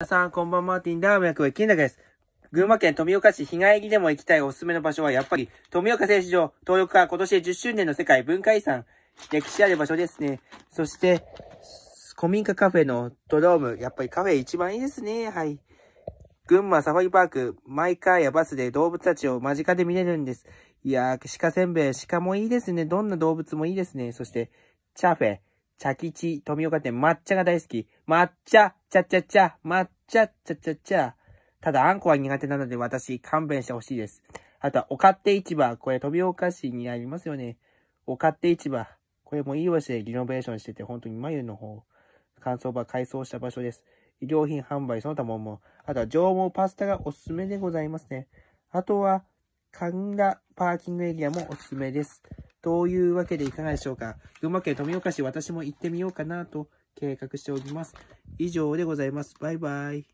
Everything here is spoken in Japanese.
皆さん、こんばんは、マーティンダーム役は金田です。群馬県富岡市日帰りでも行きたいおすすめの場所は、やっぱり、富岡製糸場、東録が今年10周年の世界文化遺産、歴史ある場所ですね。そして、古民家カフェのドローム、やっぱりカフェ一番いいですね。はい。群馬サファリパーク、マイカーやバスで動物たちを間近で見れるんです。いやー、鹿せんべい、鹿もいいですね。どんな動物もいいですね。そして、チャフェ、チャキチ、富岡店、抹茶が大好き。抹茶ちゃちゃちゃ、抹茶、ちゃちゃちゃ。ただ、あんこは苦手なので私、勘弁してほしいです。あとは、お勝手市場。これ、飛び岡市にありますよね。お勝手市場。これもいい場所でリノベーションしてて、本当に眉の方、乾燥場改装した場所です。医療品販売その他もも、あとは縄文パスタがおすすめでございますね。あとは、神田パーキングエリアもおすすめです。というわけでいかがでしょうか。群馬県富岡市、私も行ってみようかなと計画しております。以上でございます。バイバイ。